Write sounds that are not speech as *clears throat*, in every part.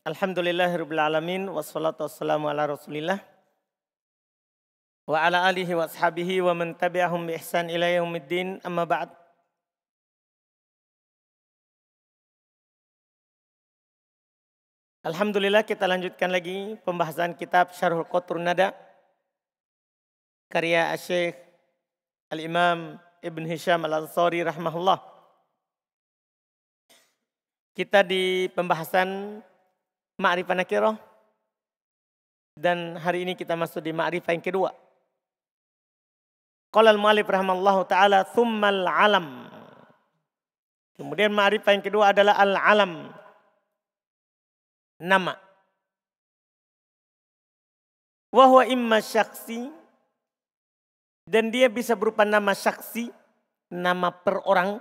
Alhamdulillahirrabbilalamin wassalatu wassalamu ala rasulillah wa ala alihi wa sahabihi wa man tabi'ahum bi ihsan ila amma ba'd Alhamdulillah kita lanjutkan lagi pembahasan kitab Syarhul Qatrun Nada karya Asyik Al-Imam Ibn Hisham Al-Ansari rahmahullah. Kita di pembahasan ma'rifah nakiroh Dan hari ini kita masuk di ma'rifah yang kedua. Qala al-mu'alif rahimallahu ta'ala thummal alam. Kemudian ma'rifah yang kedua adalah al-alam. Nama. Wahwa imma syaksi. Dan dia bisa berupa nama syaksi. Nama per orang.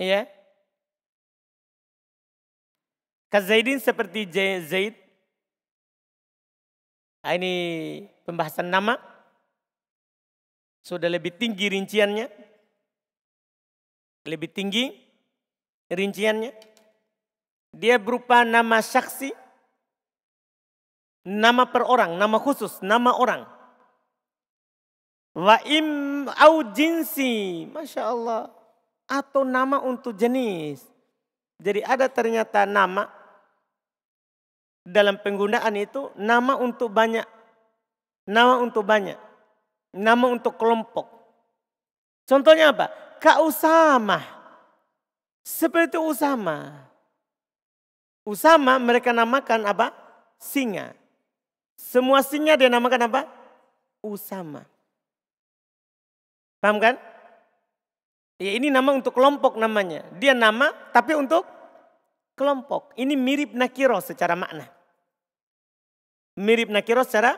Ya. Kazaidin seperti Zaid. Nah, Ini pembahasan nama. Sudah lebih tinggi rinciannya. Lebih tinggi rinciannya. Dia berupa nama saksi Nama per orang, nama khusus, nama orang. Wa im au jinsi. Masya Allah. Atau nama untuk jenis. Jadi ada ternyata nama dalam penggunaan itu nama untuk banyak nama untuk banyak nama untuk kelompok contohnya apa Kak Usama seperti Usama Usama mereka namakan apa singa semua singa dia namakan apa Usama paham kan Ya ini nama untuk kelompok namanya. Dia nama tapi untuk kelompok. Ini mirip nakiro secara makna mirip nakiro secara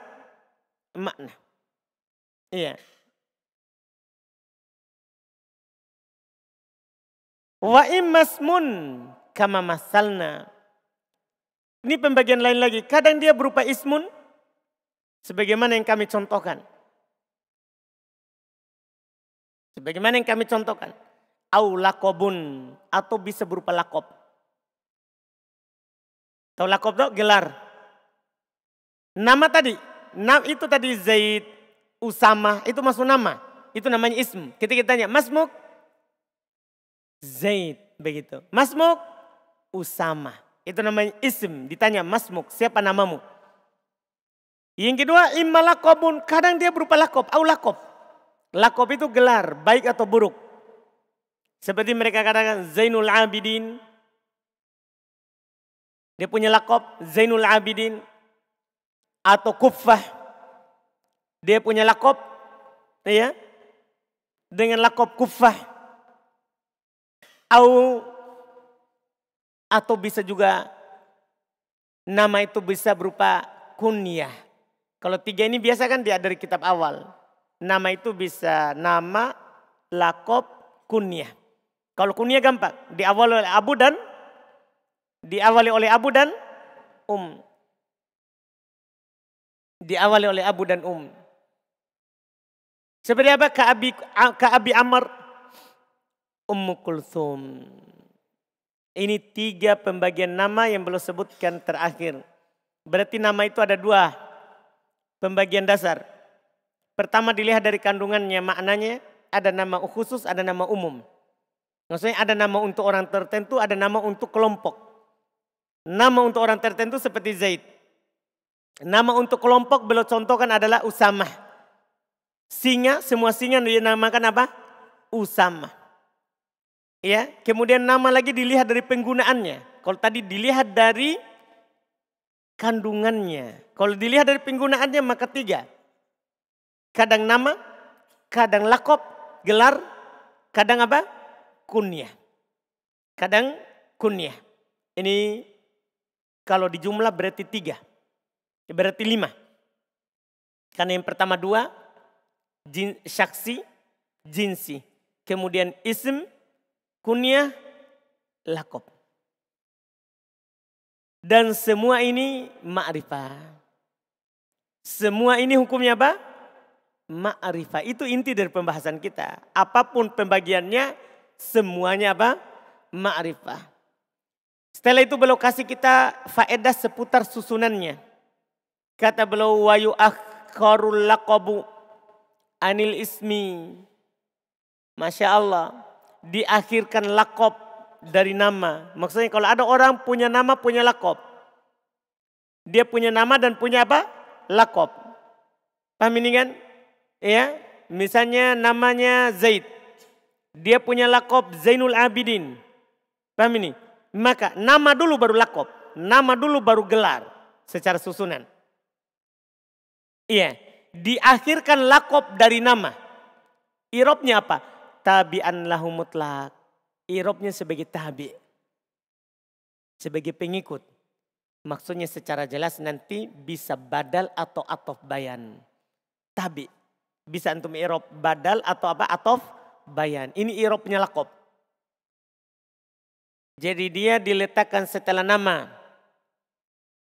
makna. Iya. Wa imasmun kama masalna. Ini pembagian lain lagi. Kadang dia berupa ismun sebagaimana yang kami contohkan. Sebagaimana yang kami contohkan. Au lakobun atau bisa berupa lakob. Tahu lakob itu gelar. Nama tadi, nam itu tadi Zaid, Usama, itu masuk nama. Itu namanya ism. Ketika tanya, Masmuk? Zaid, begitu. Masmuk? Usama. Itu namanya ism. Ditanya, Masmuk, siapa namamu? Yang kedua, imma lakobun. Kadang dia berupa lakob, au lakob. Lakob itu gelar, baik atau buruk. Seperti mereka katakan Zainul Abidin. Dia punya lakob Zainul Abidin atau kufah Dia punya lakop, ya, dengan lakop kufah Au atau bisa juga nama itu bisa berupa kunyah. Kalau tiga ini biasa kan dia dari kitab awal. Nama itu bisa nama, lakop, kunyah. Kalau kunyah gampang, diawali oleh Abu dan diawali oleh Abu dan Um. Diawali oleh Abu dan Um. Seperti apa Abi, Ka Abi Amr? Ummu Kulthum. Ini tiga pembagian nama yang belum sebutkan terakhir. Berarti nama itu ada dua pembagian dasar. Pertama dilihat dari kandungannya, maknanya ada nama khusus, ada nama umum. Maksudnya ada nama untuk orang tertentu, ada nama untuk kelompok. Nama untuk orang tertentu seperti Zaid. Nama untuk kelompok beliau contohkan adalah Usama. Singa, semua singa dinamakan apa? Usama. Ya, kemudian nama lagi dilihat dari penggunaannya. Kalau tadi dilihat dari kandungannya. Kalau dilihat dari penggunaannya maka tiga. Kadang nama, kadang lakop, gelar, kadang apa? Kunyah. Kadang kunyah. Ini kalau dijumlah berarti tiga. Ya, berarti lima. Karena yang pertama dua, jin, syaksi, jinsi. Kemudian isim kunyah, lakob. Dan semua ini ma'rifah. Semua ini hukumnya apa? Ma'rifah. Itu inti dari pembahasan kita. Apapun pembagiannya, semuanya apa? Ma'rifah. Setelah itu belokasi kita faedah seputar susunannya. Kata beliau wa yu'akhkharul laqabu anil ismi. Masya Allah. Diakhirkan lakop dari nama. Maksudnya kalau ada orang punya nama punya lakop, Dia punya nama dan punya apa? Lakop. Paham ini kan? Ya. Misalnya namanya Zaid. Dia punya lakop Zainul Abidin. Paham ini? Maka nama dulu baru lakop, Nama dulu baru gelar secara susunan. Iya, diakhirkan lakop dari nama. Irobnya apa? Tabi'an lahu mutlak. Irobnya sebagai tabi. Sebagai pengikut. Maksudnya secara jelas nanti bisa badal atau atof bayan. Tabi. Bisa antum irob badal atau apa? Atof bayan. Ini irobnya lakop. Jadi dia diletakkan setelah nama.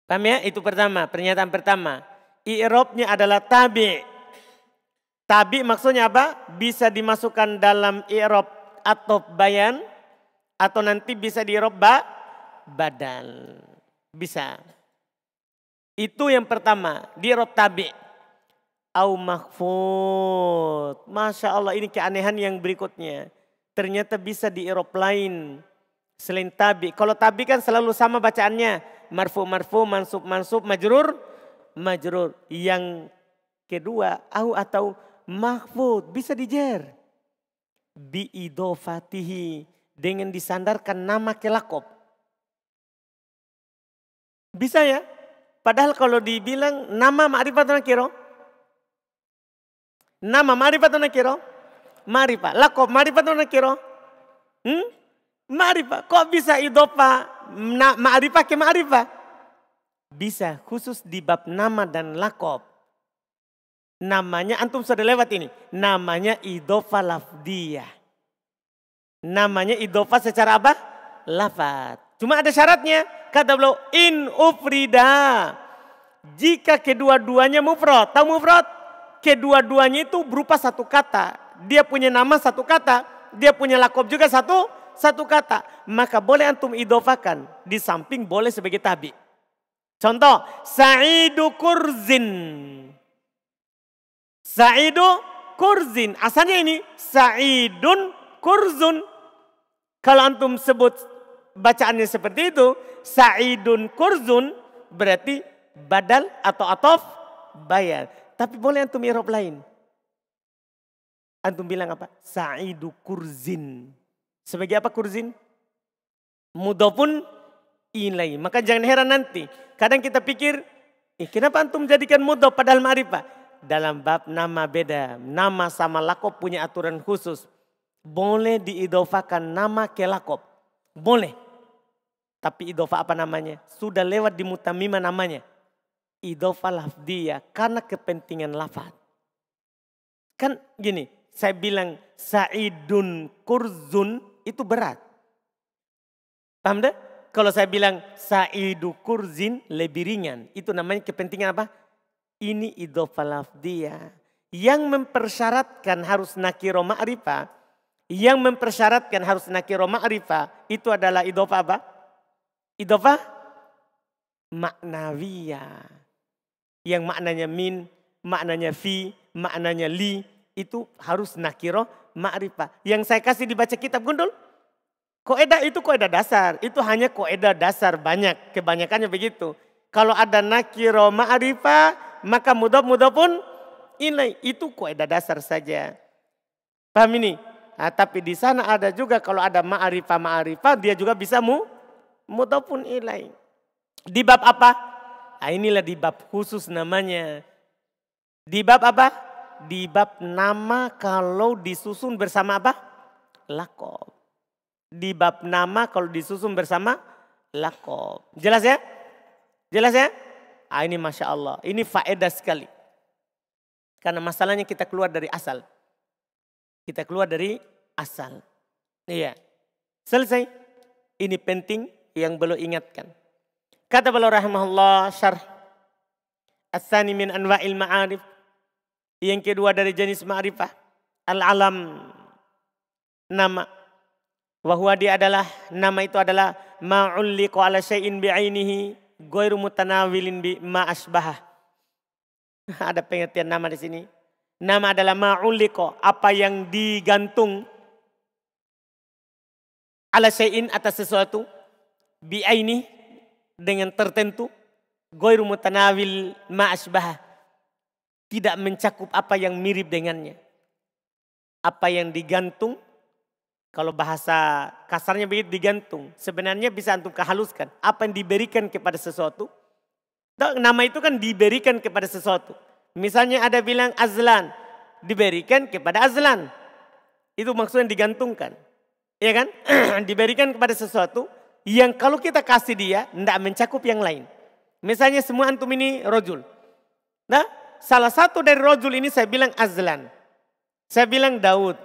Paham ya? Itu pertama, pernyataan pertama. Irobnya adalah tabi. Tabi maksudnya apa? Bisa dimasukkan dalam irob atau bayan atau nanti bisa di'rob ba, badal. Bisa. Itu yang pertama, di'rob tabi. Au mahfud. Masya Allah ini keanehan yang berikutnya. Ternyata bisa di'rob lain selain tabi. Kalau tabi kan selalu sama bacaannya. Marfu, marfu, mansub, mansub, majrur, majrur. Yang kedua, au atau mahfud bisa dijer. idofatihi dengan disandarkan nama kelakop Bisa ya? Padahal kalau dibilang nama ma'rifat nakiro. Nama ma'rifat nakiro. Ma'rifat. Lakop, ma'rifat nakiro. Hmm? Ma'rifat. Kok bisa idopa ma'rifat ke ma'rifat? Bisa khusus di bab nama dan lakop. Namanya, antum sudah lewat ini. Namanya idofa lafdiyah. Namanya idofa secara apa? Lafat. Cuma ada syaratnya. Kata beliau, in ufrida. Jika kedua-duanya mufrod. Tahu mufrad? Kedua-duanya itu berupa satu kata. Dia punya nama satu kata. Dia punya lakop juga satu satu kata. Maka boleh antum idofakan. Di samping boleh sebagai tabi'. Contoh, Sa'idu Kurzin. Sa'idu Kurzin. Asalnya ini Sa'idun Kurzun. Kalau antum sebut bacaannya seperti itu, Sa'idun Kurzun berarti badal atau atof bayar. Tapi boleh antum irob lain. Antum bilang apa? Sa'idu Kurzin. Sebagai apa Kurzin? Mudah pun ilai. Maka jangan heran nanti. Kadang kita pikir, eh, kenapa antum jadikan mudah padahal ma'rifah? Dalam bab nama beda. Nama sama lakop punya aturan khusus. Boleh diidofakan nama ke lakop. Boleh. Tapi idofa apa namanya? Sudah lewat di mutamima namanya. Idofa lafdiyah karena kepentingan lafad. Kan gini, saya bilang Saidun Kurzun itu berat. Paham deh? Kalau saya bilang Saidu Kurzin lebih ringan. Itu namanya kepentingan apa? Ini idofa lafdia Yang mempersyaratkan harus nakiro ma'rifa. Yang mempersyaratkan harus nakiro ma'rifa. Itu adalah idofa apa? Idofa maknawiya Yang maknanya min, maknanya fi, maknanya li. Itu harus nakiro ma'rifa. Yang saya kasih dibaca kitab gundul Koedah itu koedah dasar, itu hanya koedah dasar banyak, kebanyakannya begitu. Kalau ada nakiro ma'rifa, maka mudah mudah pun ini itu koedah dasar saja. Paham ini? Nah, tapi di sana ada juga kalau ada ma'rifa ma'rifa, dia juga bisa mu mudah pun ilai. Di bab apa? Nah, inilah di bab khusus namanya. Di bab apa? Di bab nama kalau disusun bersama apa? Lakob di bab nama kalau disusun bersama lakob. Jelas ya? Jelas ya? Ah, ini Masya Allah. Ini faedah sekali. Karena masalahnya kita keluar dari asal. Kita keluar dari asal. Iya. Selesai. Ini penting yang belum ingatkan. Kata beliau rahimahullah syarh. Asani min anwa'il ma'arif. Yang kedua dari jenis ma'rifah. Al-alam. Nama Wahwa dia adalah, nama itu adalah ma'ulliqu ala syai'in bi'ainihi goiru mutanawilin bi ma'asbah *laughs* Ada pengertian nama di sini. Nama adalah ma'ulliqu, apa yang digantung ala syai'in atas sesuatu bi'aini dengan tertentu goiru mutanawil ma'asbahah. Tidak mencakup apa yang mirip dengannya. Apa yang digantung kalau bahasa kasarnya begitu digantung. Sebenarnya bisa antum kehaluskan. Apa yang diberikan kepada sesuatu. Nama itu kan diberikan kepada sesuatu. Misalnya ada bilang Azlan. Diberikan kepada Azlan. Itu maksudnya digantungkan. Ya kan? *clears throat* diberikan kepada sesuatu yang kalau kita kasih dia tidak mencakup yang lain. Misalnya semua antum ini rojul. Nah, salah satu dari rojul ini saya bilang Azlan. Saya bilang Daud.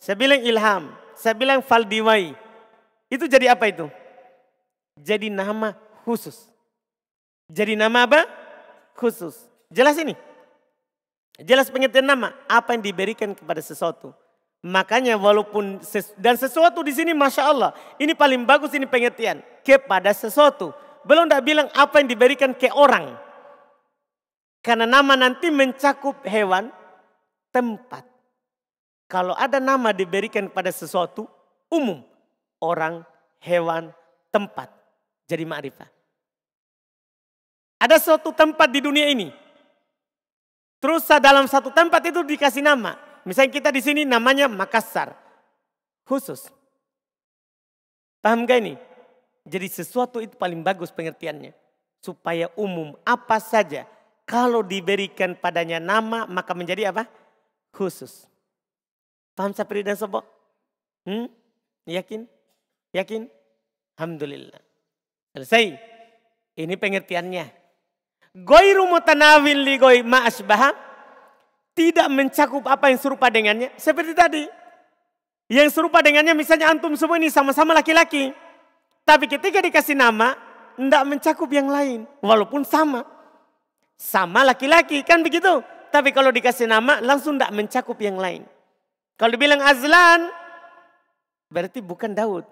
Saya bilang Ilham saya bilang Faldiwai. Itu jadi apa itu? Jadi nama khusus. Jadi nama apa? Khusus. Jelas ini? Jelas pengertian nama. Apa yang diberikan kepada sesuatu. Makanya walaupun ses, dan sesuatu di sini masya Allah ini paling bagus ini pengertian kepada sesuatu. Belum tidak bilang apa yang diberikan ke orang. Karena nama nanti mencakup hewan, tempat. Kalau ada nama diberikan pada sesuatu umum, orang, hewan, tempat. Jadi ma'rifah. Ada suatu tempat di dunia ini. Terus dalam satu tempat itu dikasih nama. Misalnya kita di sini namanya Makassar. Khusus. Paham gak ini? Jadi sesuatu itu paling bagus pengertiannya. Supaya umum apa saja. Kalau diberikan padanya nama maka menjadi apa? Khusus. Paham sapri dan sobok? Hmm? Yakin? Yakin? Alhamdulillah. Selesai. Ini pengertiannya. Goiru mutanawin li goi ma'asbaha. Tidak mencakup apa yang serupa dengannya. Seperti tadi. Yang serupa dengannya misalnya antum semua ini sama-sama laki-laki. Tapi ketika dikasih nama, tidak mencakup yang lain. Walaupun sama. Sama laki-laki, kan begitu. Tapi kalau dikasih nama, langsung tidak mencakup yang lain. Kalau dibilang Azlan, berarti bukan Daud.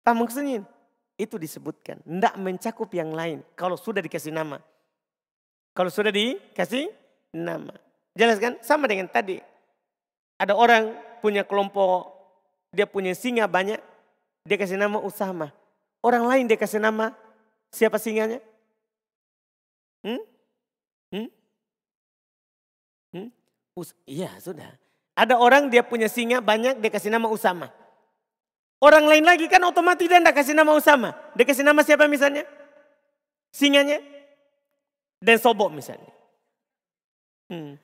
Paham maksudnya? Itu disebutkan. Tidak mencakup yang lain. Kalau sudah dikasih nama. Kalau sudah dikasih nama. jelaskan Sama dengan tadi. Ada orang punya kelompok, dia punya singa banyak, dia kasih nama Usama. Orang lain dia kasih nama siapa singanya? Hmm? Hmm? Hmm? Us iya sudah. Ada orang dia punya singa banyak, dia kasih nama Usama. Orang lain lagi kan otomatis dia tidak kasih nama Usama. Dia kasih nama siapa misalnya? Singanya? Dan Sobok misalnya. Hmm.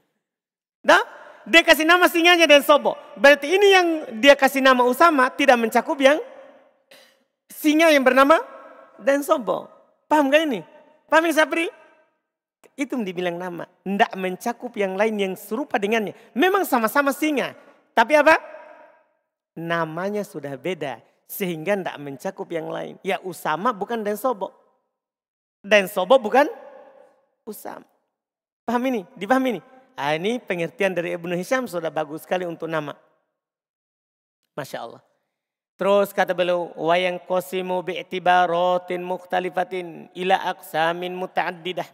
Nah, dia kasih nama singanya dan Sobok. Berarti ini yang dia kasih nama Usama tidak mencakup yang singa yang bernama dan Sobok. Paham gak ini? Paham yang saya beri? Itu dibilang nama. Tidak mencakup yang lain yang serupa dengannya. Memang sama-sama singa. Tapi apa? Namanya sudah beda. Sehingga tidak mencakup yang lain. Ya Usama bukan dan Sobo. Dan Sobo bukan Usama. Paham ini? Dipahami ini? Nah, ini pengertian dari Ibnu Hisham sudah bagus sekali untuk nama. Masya Allah. Terus kata beliau, wayang kosimu bi'tibarotin muhtalifatin ila aqsamin muta'addidah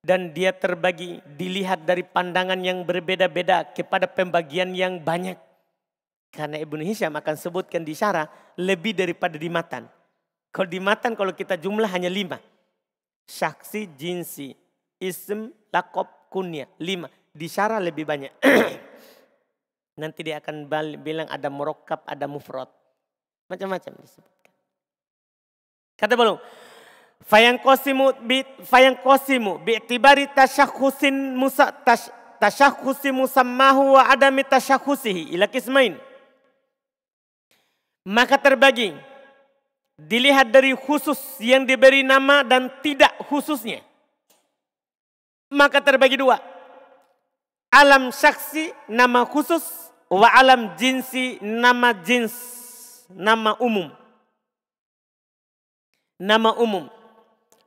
dan dia terbagi dilihat dari pandangan yang berbeda-beda kepada pembagian yang banyak. Karena Ibnu Hisham akan sebutkan di syarah lebih daripada di matan. Kalau di matan kalau kita jumlah hanya lima. saksi jinsi, ism, lakob, kunya. Lima. Di syarah lebih banyak. *clears throat* Nanti dia akan bilang ada merokap, ada mufrod. Macam-macam disebutkan. Kata belum, Fayangkosimu bi bi bi'tibari tashakhusin musa tash, tasyakhusi musammahu wa adami tasyakhusihi ila kismain. Maka terbagi dilihat dari khusus yang diberi nama dan tidak khususnya. Maka terbagi dua. Alam syaksi nama khusus wa alam jinsi nama jins nama umum. Nama umum.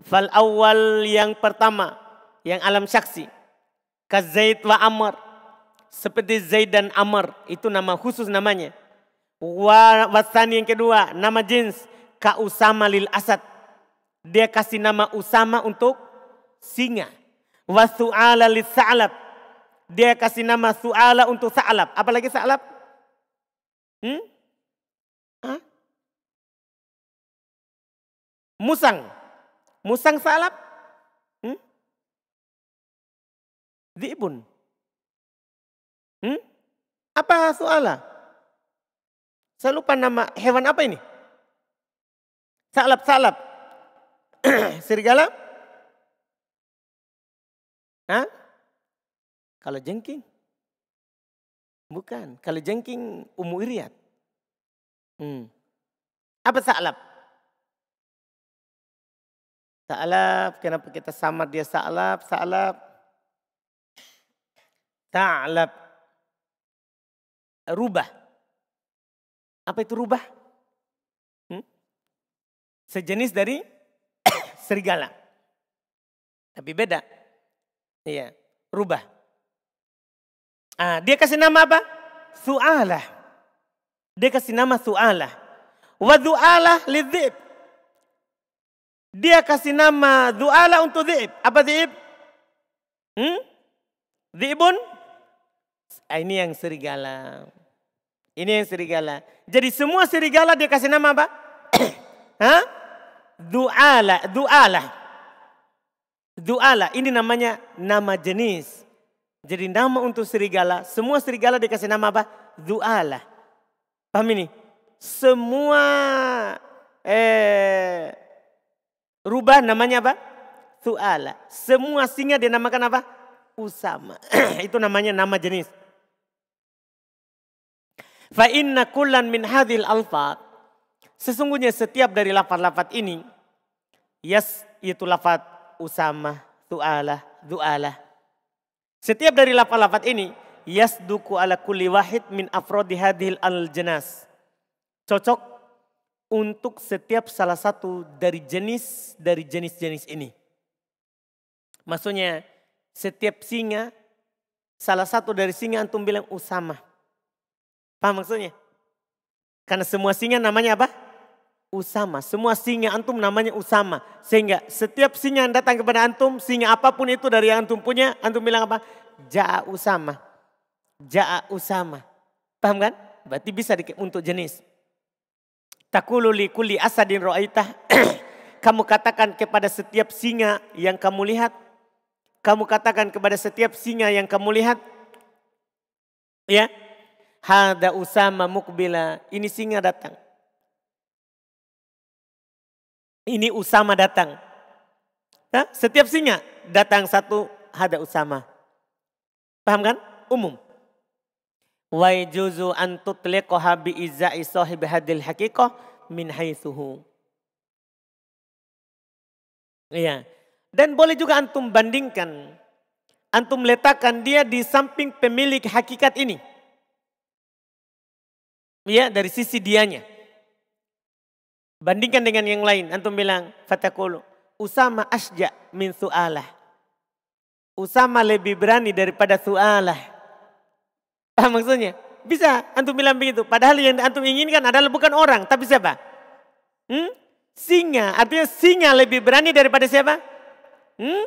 Fal awal yang pertama, yang alam saksi Kazaid wa Amr. Seperti Zaid dan Amr. Itu nama khusus namanya. Wa wasan yang kedua, nama jins. Ka Usama lil Asad. Dia kasih nama Usama untuk singa. Wa su'ala lil Sa'lab. Dia kasih nama su'ala untuk Sa'lab. Apalagi Sa'lab? Hmm? Hah? Musang. Musang salap? Hmm? Diibun. Hmm? Apa soalnya? Saya lupa nama hewan apa ini? Salap-salap. *clears throat* Serigala? Hah? Kalau jengking? Bukan. Kalau jengking umu iriat. Hmm. Apa salap? Sa'alab, kenapa kita samar dia sa'alab, sa'alab. Ta'alab. Rubah. Apa itu rubah? Hmm? Sejenis dari *coughs* serigala. Tapi beda. Iya, rubah. Ah, dia kasih nama apa? Su'alah. Dia kasih nama Su'alah. Wa du'alah lidzib. Dia kasih nama du'ala untuk di'ib. Apa di'ib? Hmm? Di'ibun? Ah, ini yang serigala. Ini yang serigala. Jadi semua serigala dia kasih nama apa? *coughs* Hah? Du'ala, du'ala. Du'ala, ini namanya nama jenis. Jadi nama untuk serigala, semua serigala dia kasih nama apa? Du'ala. Paham ini? Semua eh Rubah namanya apa? Suala. Semua singa dinamakan apa? Usama. *clears throat* Itu namanya nama jenis. Fa inna kullan min hadhil alfat. Sesungguhnya setiap dari lafat-lafat ini. Yes, itu lafat Usama, Tu'ala, Du'ala. Setiap dari lafat-lafat ini. yes, duku ala kulli wahid min afrodi hadhil al jenas. Cocok untuk setiap salah satu dari jenis dari jenis-jenis ini. Maksudnya setiap singa, salah satu dari singa antum bilang Usama. Oh, Paham maksudnya? Karena semua singa namanya apa? Usama. Semua singa antum namanya Usama. Sehingga setiap singa yang datang kepada antum, singa apapun itu dari yang antum punya, antum bilang apa? Ja'a Usama. Ja'a Usama. Paham kan? Berarti bisa untuk jenis. Takulu li asadin ro'aitah. *clears throat* kamu katakan kepada setiap singa yang kamu lihat. Kamu katakan kepada setiap singa yang kamu lihat. Ya. Hada usama mukbila. Ini singa datang. Ini Usama datang. setiap singa datang satu hada Usama. Paham kan? Umum. Wa juzu an tutliqaha bi izai sahibi hadil haqiqah min haitsuhu. Iya. Dan boleh juga antum bandingkan. Antum letakkan dia di samping pemilik hakikat ini. Iya, dari sisi dianya. Bandingkan dengan yang lain. Antum bilang, fatakulu. Usama asja min su'alah. Usama lebih berani daripada su'alah. Paham maksudnya? Bisa antum bilang begitu. Padahal yang antum inginkan adalah bukan orang, tapi siapa? Hmm? Singa. Artinya singa lebih berani daripada siapa? Hmm?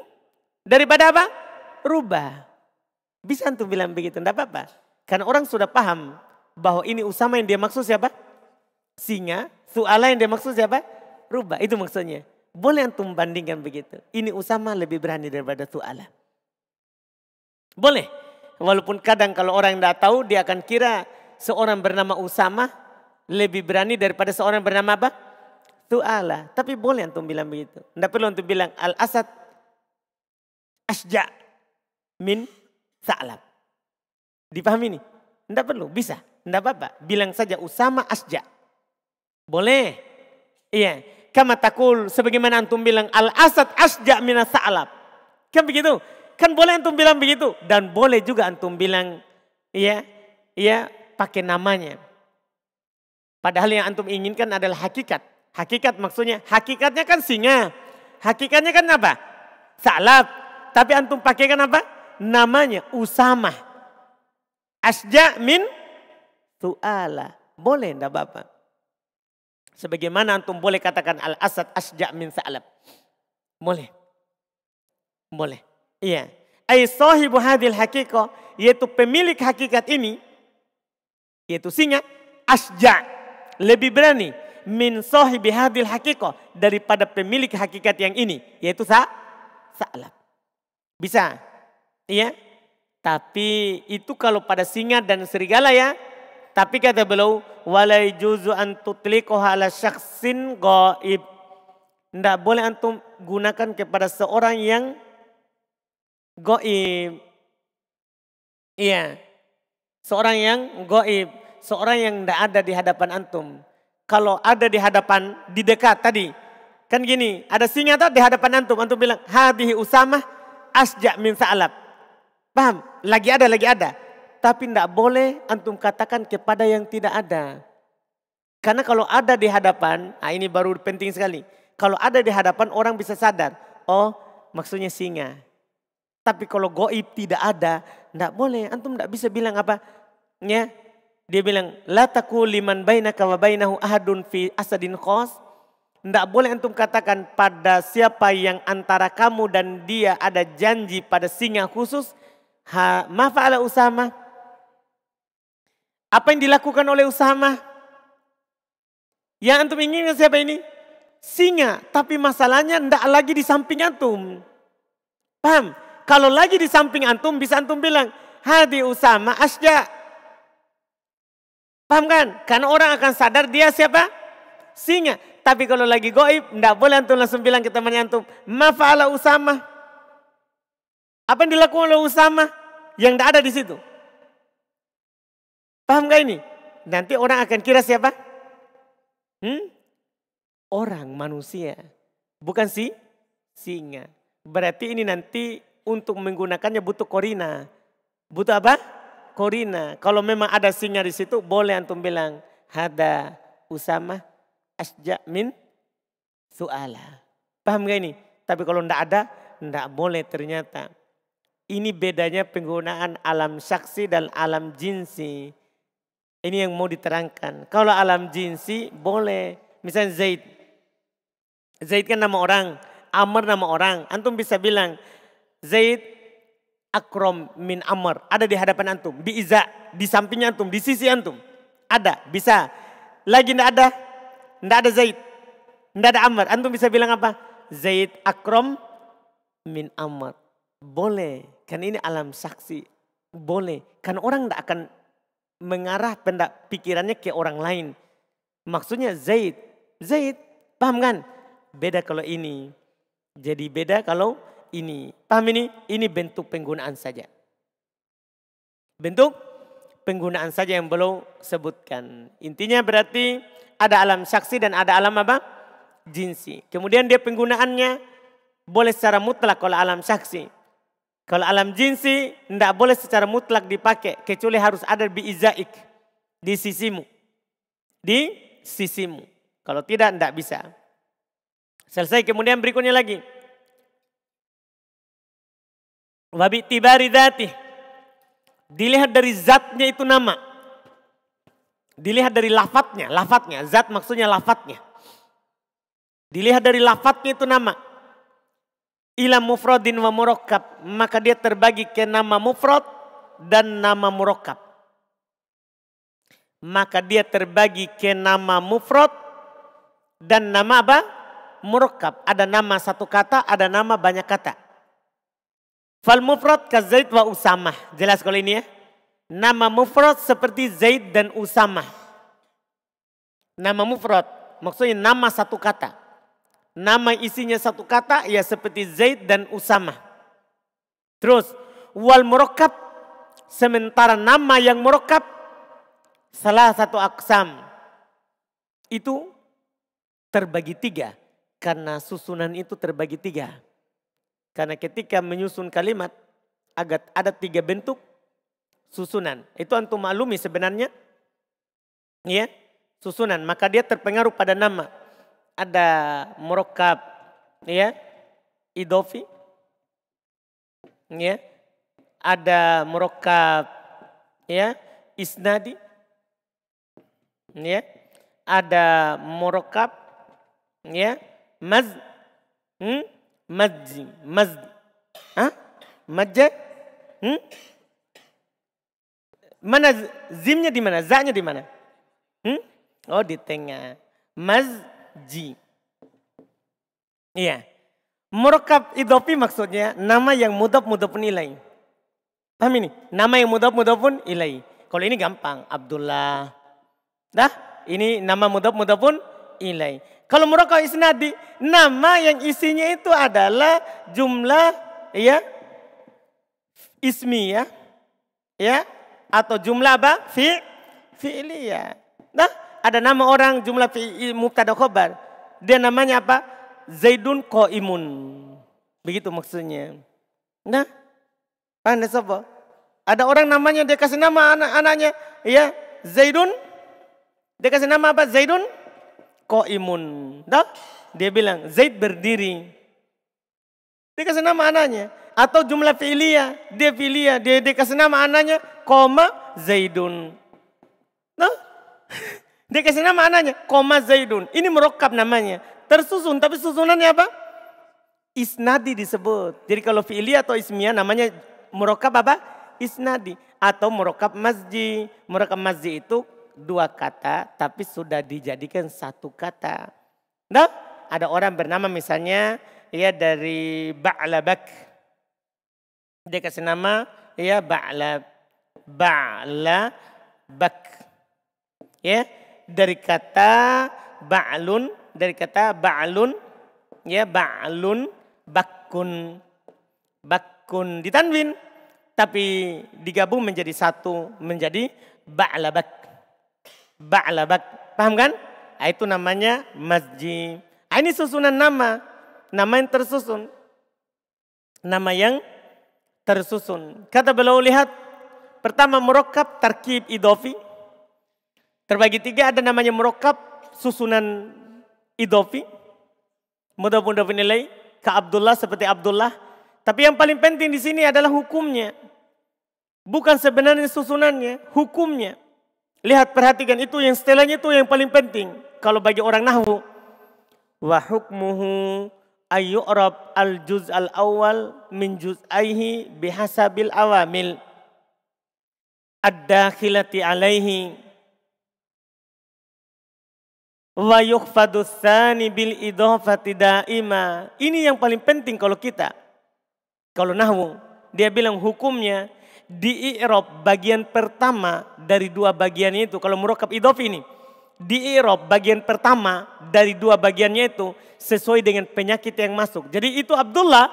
Daripada apa? Rubah. Bisa antum bilang begitu, tidak apa-apa. Karena orang sudah paham bahwa ini Usama yang dia maksud siapa? Singa. Su'ala yang dia maksud siapa? Rubah. Itu maksudnya. Boleh antum bandingkan begitu. Ini Usama lebih berani daripada Su'ala. Boleh. Walaupun kadang kalau orang yang tidak tahu dia akan kira seorang bernama Usama lebih berani daripada seorang bernama apa? Allah. Tapi boleh antum bilang begitu. Tidak perlu untuk bilang Al-Asad Asja min Sa'lab. Dipahami nih? Tidak perlu, bisa. Tidak apa-apa. Bilang saja Usama Asja. Boleh. Iya. Kama takul sebagaimana antum bilang Al-Asad Asja min Sa'lab. Kan begitu? Kan boleh antum bilang begitu dan boleh juga antum bilang ya, ya pakai namanya. Padahal yang antum inginkan adalah hakikat. Hakikat maksudnya hakikatnya kan singa. Hakikatnya kan apa? Salaf. Tapi antum pakai kan apa? Namanya usama Asja min tu'ala. Boleh enggak Bapak? Sebagaimana antum boleh katakan al-asad asja min sa'lab. Boleh. Boleh. Iya. Ai sahibu hadil hakika, yaitu pemilik hakikat ini, yaitu singa, asja, lebih berani min sahibi hadil hakika daripada pemilik hakikat yang ini, yaitu sa sa'lab. Bisa. Iya. Tapi itu kalau pada singa dan serigala ya. Tapi kata beliau, walai juzu antutliqoha ala syaksin goib. Tidak boleh antum gunakan kepada seorang yang goib. Iya. Seorang yang goib. Seorang yang tidak ada di hadapan antum. Kalau ada di hadapan, di dekat tadi. Kan gini, ada singa tuh di hadapan antum. Antum bilang, hadihi usamah asja min sa'alab. Paham? Lagi ada, lagi ada. Tapi tidak boleh antum katakan kepada yang tidak ada. Karena kalau ada di hadapan, nah ini baru penting sekali. Kalau ada di hadapan orang bisa sadar, oh maksudnya singa. Tapi kalau goib tidak ada, tidak boleh. Antum tidak bisa bilang apa? Ya, dia bilang, La taku liman bainaka wa ahadun fi asadin khos. Tidak boleh antum katakan pada siapa yang antara kamu dan dia ada janji pada singa khusus. Ha, ma ala Usama. Apa yang dilakukan oleh Usama? Yang antum inginkan siapa ini? Singa, tapi masalahnya tidak lagi di samping antum. Paham? Kalau lagi di samping antum, bisa antum bilang, Hadi Usama Asja. Paham kan? Karena orang akan sadar dia siapa? Singa. Tapi kalau lagi goib, tidak boleh antum langsung bilang ke temannya antum, mafala Usama. Apa yang dilakukan oleh Usama? Yang tidak ada di situ. Paham gak ini? Nanti orang akan kira siapa? Hmm? Orang, manusia. Bukan si singa. Berarti ini nanti untuk menggunakannya butuh korina. Butuh apa? Korina. Kalau memang ada singa di situ boleh antum bilang hada usama Asjamin, suala. Paham gak ini? Tapi kalau ndak ada, ndak boleh ternyata. Ini bedanya penggunaan alam saksi dan alam jinsi. Ini yang mau diterangkan. Kalau alam jinsi boleh. Misalnya Zaid. Zaid kan nama orang. Amr nama orang. Antum bisa bilang Zaid Akrom min Amr. Ada di hadapan antum. Bi Iza. Di sampingnya antum. Di sisi antum. Ada. Bisa. Lagi ndak ada. Ndak ada Zaid. Ndak ada Amr. Antum bisa bilang apa? Zaid Akrom min Amr. Boleh. Kan ini alam saksi. Boleh. Kan orang ndak akan mengarah pendak pikirannya ke orang lain. Maksudnya Zaid. Zaid. Paham kan? Beda kalau ini. Jadi beda kalau ini. Paham ini? Ini bentuk penggunaan saja. Bentuk penggunaan saja yang belum sebutkan. Intinya berarti ada alam saksi dan ada alam apa? Jinsi. Kemudian dia penggunaannya boleh secara mutlak kalau alam saksi. Kalau alam jinsi tidak boleh secara mutlak dipakai kecuali harus ada biizaik di sisimu. Di sisimu. Kalau tidak tidak bisa. Selesai kemudian berikutnya lagi tibari dati. Dilihat dari zatnya itu nama. Dilihat dari lafatnya, lafatnya. Zat maksudnya lafatnya. Dilihat dari lafatnya itu nama. Ilam mufrodin wa murokab. Maka dia terbagi ke nama mufrod dan nama murokab. Maka dia terbagi ke nama mufrod dan nama apa? Murokab. Ada nama satu kata, ada nama banyak kata. Fal mufrad ka Zaid wa Usamah. Jelas kalau ini ya. Nama mufrad seperti Zaid dan Usamah. Nama mufrad maksudnya nama satu kata. Nama isinya satu kata ya seperti Zaid dan Usamah. Terus wal murakkab sementara nama yang murakkab salah satu aksam itu terbagi tiga karena susunan itu terbagi tiga. Karena ketika menyusun kalimat agak ada tiga bentuk susunan. Itu antum maklumi sebenarnya. Ya, susunan. Maka dia terpengaruh pada nama. Ada morokap, ya, idofi, ya, ada morokap, ya, isnadi, ya, ada morokap, ya, maz, hmm, Majzi. Majzi. Hah? Majja? Hmm? Mana zimnya di mana? za di mana? Hmm? Oh di tengah. Mazji. Iya. murakab idopi maksudnya nama yang mudab mudab nilai. Paham ini? Nama yang mudab mudab pun ilai. Kalau ini gampang. Abdullah. Dah? Ini nama mudab mudab pun ilai. Kalau murakab isnadi, nama yang isinya itu adalah jumlah ya ismi ya ya atau jumlah apa? fi ya. Nah, ada nama orang jumlah fi mubtada khobar. Dia namanya apa? Zaidun qaimun. Begitu maksudnya. Nah, pandai ya, sapa? Ada orang namanya dia kasih nama anak-anaknya, ya Zaidun. Dia kasih nama apa? Zaidun Ko imun, Dah? Dia bilang Zaid berdiri. Dia kasih nama anaknya. Atau jumlah filia. Dia filia. Dia, dia kasih nama anaknya. Koma Zaidun. Nah? *laughs* Dia kasih nama anaknya. Koma Zaidun. Ini merokap namanya. Tersusun. Tapi susunannya apa? Isnadi disebut. Jadi kalau filia atau ismiyah namanya merokap apa? Isnadi. Atau merokap masjid. Merokap masjid itu dua kata tapi sudah dijadikan satu kata. Nah, ada orang bernama misalnya ya dari Ba'labak. Dia kasih nama ya Ba'la Ba'labak. Ya, dari kata ba'lun dari kata ba'lun ya ba'lun bakun bakun ditanwin tapi digabung menjadi satu menjadi ba'labak Ba'labak. Paham kan? Ah, itu namanya masjid. Ah, ini susunan nama. Nama yang tersusun. Nama yang tersusun. Kata beliau lihat. Pertama merokap tarkib idofi. Terbagi tiga ada namanya merokap susunan idofi. Mudah-mudahan nilai ke Abdullah seperti Abdullah. Tapi yang paling penting di sini adalah hukumnya. Bukan sebenarnya susunannya, hukumnya. Lihat perhatikan itu yang setelahnya itu yang paling penting. Kalau bagi orang nahwu. Wa hukmuhu ayyurab al juz al awal min juz aihi bihasabil awamil. Ad-dakhilati alaihi. Wa yukhfadu thani bil idhafati daima. Ini yang paling penting kalau kita. Kalau nahwu. Dia bilang hukumnya di i'rab bagian pertama dari dua bagian itu kalau murakkab idhof ini di i'rab bagian pertama dari dua bagiannya itu sesuai dengan penyakit yang masuk. Jadi itu Abdullah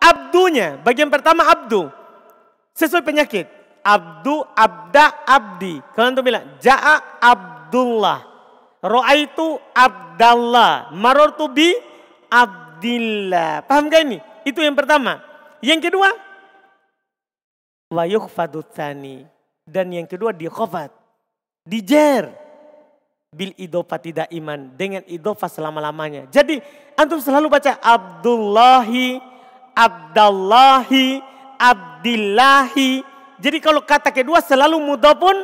abdunya bagian pertama abdu sesuai penyakit. Abdu abda abdi. Kalau tuh bilang jaa Abdullah. Ro'aitu Abdallah. Marortu bi Abdillah. Paham gak ini? Itu yang pertama. Yang kedua, Wa fadutani Dan yang kedua dikhofat. Dijer. Bil idofa tidak iman. Dengan idofa selama-lamanya. Jadi antum selalu baca Abdullahi, Abdallahi, Abdillahi. Jadi kalau kata kedua selalu pun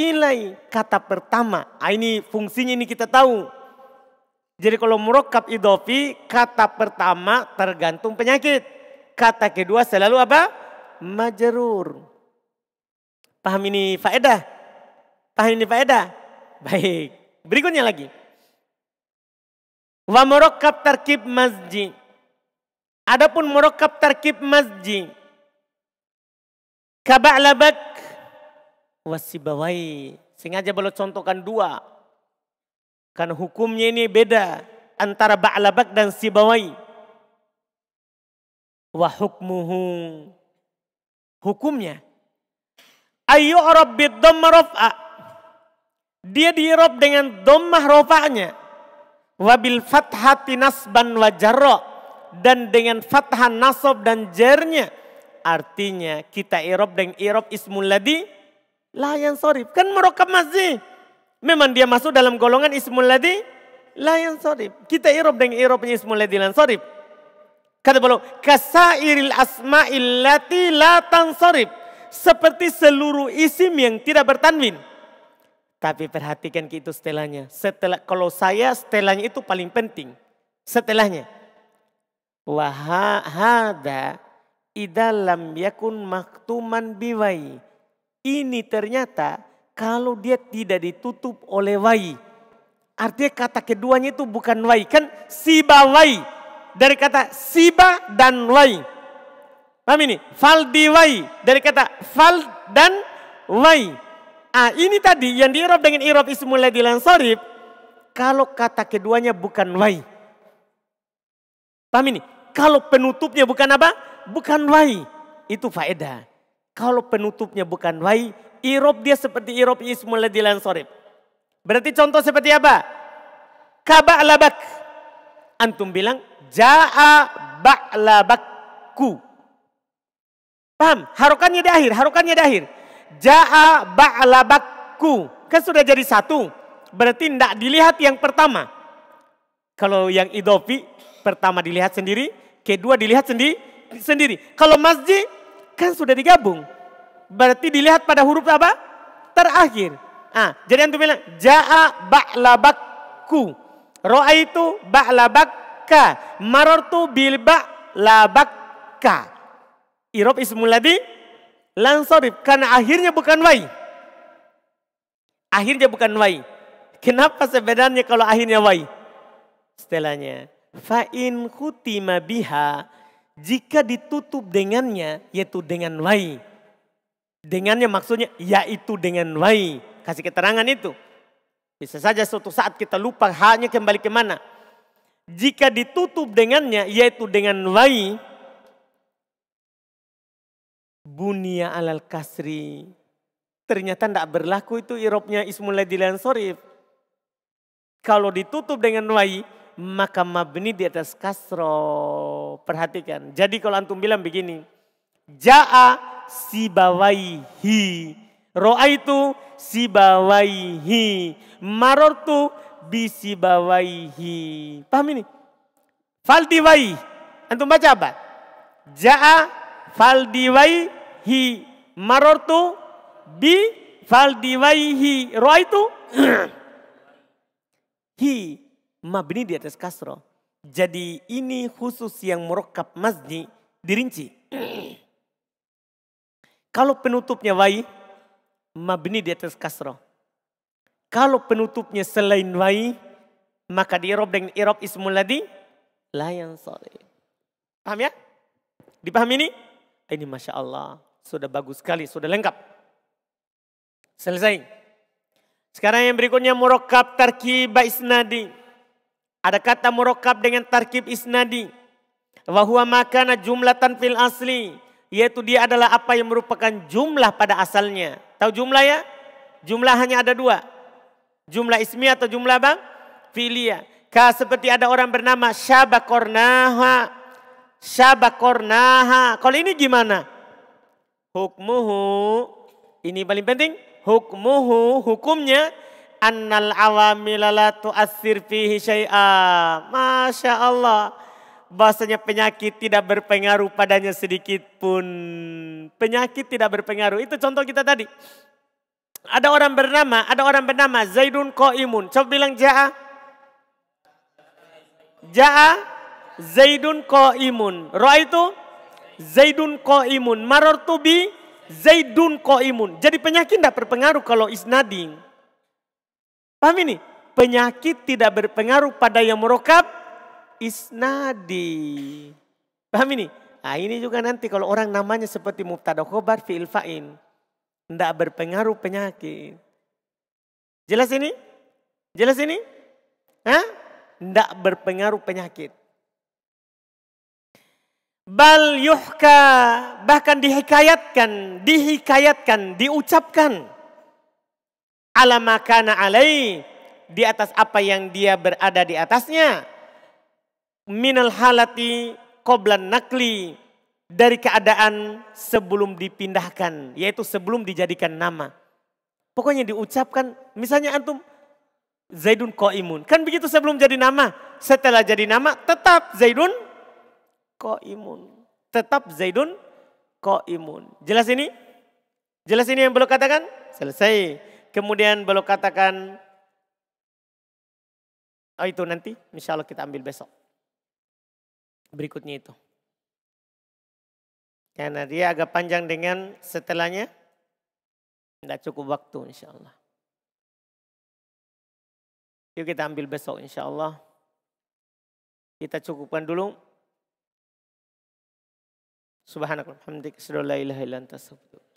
ilai. Kata pertama. Ah, ini fungsinya ini kita tahu. Jadi kalau merokap idofi, kata pertama tergantung penyakit. Kata kedua selalu apa? Majerur, Paham ini faedah? Paham ini faedah? Baik. Berikutnya lagi. Wa murakkab tarkib masjid. Adapun murakkab tarkib masjid. Kaba'labak wasibawai. Sengaja boleh contohkan dua. Karena hukumnya ini beda antara ba'labak dan sibawai. Wa hukmuhu hukumnya. Ayyu'rab bidhammah raf'a. Dia diirab dengan dhammah rafa'nya. Wabil fathati nasban wa jarra. Dan dengan fathah nasab dan jarnya. Artinya kita irob dengan irob ismul ladhi. Layan sorib. Kan merokap masih. Memang dia masuk dalam golongan ismul ladhi. Layan sorib. Kita irob dengan irobnya ismul ladhi lan sorib. Kata beliau, kasairil asma'illati la tansarif. Seperti seluruh isim yang tidak bertanwin. Tapi perhatikan itu setelahnya. Setelah kalau saya setelahnya itu paling penting. Setelahnya. Wahada idalam yakun maktuman biwai. Ini ternyata kalau dia tidak ditutup oleh wai. Artinya kata keduanya itu bukan wai. Kan si bawai dari kata siba dan wai. Paham ini? Faldiwai dari kata fal dan wai. Ah, ini tadi yang diirob dengan irob ismul ladil sorib. Kalau kata keduanya bukan wai. Paham ini? Kalau penutupnya bukan apa? Bukan wai. Itu faedah. Kalau penutupnya bukan wai, irob dia seperti irob ismul ladil sorib. Berarti contoh seperti apa? Kaba labak. Antum bilang Ja'a ba'labakku. Paham? Harokannya di akhir, harokannya di akhir. Ja'a ba'labakku. Kan sudah jadi satu. Berarti tidak dilihat yang pertama. Kalau yang idofi, pertama dilihat sendiri. Kedua dilihat sendi sendiri. Kalau masjid, kan sudah digabung. Berarti dilihat pada huruf apa? Terakhir. Ah, jadi antum bilang, Ja'a ba'labakku. Ro'a itu ba'labakku bakka. Marortu bil ba la bakka. Irob ismuladi ladhi lansorib. Karena akhirnya bukan wai. Akhirnya bukan wai. Kenapa sebenarnya kalau akhirnya wai? Setelahnya. Fa'in khutima biha. Jika ditutup dengannya, yaitu dengan wai. Dengannya maksudnya yaitu dengan wai. Kasih keterangan itu. Bisa saja suatu saat kita lupa hanya kembali kemana jika ditutup dengannya yaitu dengan wai bunia alal kasri ternyata tidak berlaku itu irobnya ismul dilansori. kalau ditutup dengan wai maka mabni di atas kasro perhatikan jadi kalau antum bilang begini jaa bawaihi, roa itu si bawaihi, marortu bisibawaihi. Paham ini? Faldiwai. Antum baca apa? Ja'a faldiwaihi marortu bi faldiwaihi. Roa itu *clears throat* hi mabni di atas kasro. Jadi ini khusus yang merokap masni dirinci. *clears throat* Kalau penutupnya wai mabni di atas kasro kalau penutupnya selain wai, maka diirob dengan irob ismul ladhi layan soleh. Paham ya? Dipahami ini? Ini Masya Allah. Sudah bagus sekali, sudah lengkap. Selesai. Sekarang yang berikutnya murokab tarkib isnadi. Ada kata murokab dengan tarkib isnadi. Wahuwa makana jumlatan fil asli. Yaitu dia adalah apa yang merupakan jumlah pada asalnya. Tahu jumlah ya? Jumlah hanya ada dua Jumlah ismi atau jumlah bang? Filia. Ka seperti ada orang bernama Syabakornaha. Syabakornaha. Kalau ini gimana? Hukmuhu. Ini paling penting. Hukmuhu. Hukumnya. Annal awamila la tu'assir fihi syai'a. Masya Allah. Bahasanya penyakit tidak berpengaruh padanya sedikit pun. Penyakit tidak berpengaruh. Itu contoh kita tadi. Ada orang bernama, ada orang bernama Zaidun Koimun. Coba bilang Ja'a. Ja'a Zaidun Koimun. Roa itu Zaidun Koimun. Maror tubi Zaidun Koimun. Jadi penyakit tidak berpengaruh kalau isnadi. Paham ini? Penyakit tidak berpengaruh pada yang merokap isnadi. Paham ini? Nah ini juga nanti kalau orang namanya seperti mubtada khobar fi'il fa'in. Tidak berpengaruh penyakit. Jelas ini? Jelas ini? Hah? Tidak berpengaruh penyakit. Bal yuhka bahkan dihikayatkan, dihikayatkan, diucapkan. alamakana alai di atas apa yang dia berada di atasnya. Minal halati koblan nakli dari keadaan sebelum dipindahkan, yaitu sebelum dijadikan nama. Pokoknya diucapkan, misalnya antum Zaidun Koimun. Kan begitu sebelum jadi nama. Setelah jadi nama tetap Zaidun Koimun. Tetap Zaidun Koimun. Jelas ini? Jelas ini yang belum katakan? Selesai. Kemudian belum katakan, oh itu nanti insya Allah kita ambil besok. Berikutnya itu. Karena dia agak panjang dengan setelahnya. Tidak cukup waktu insya Allah. Yuk kita ambil besok insya Allah. Kita cukupkan dulu. Subhanakallah. Alhamdulillah.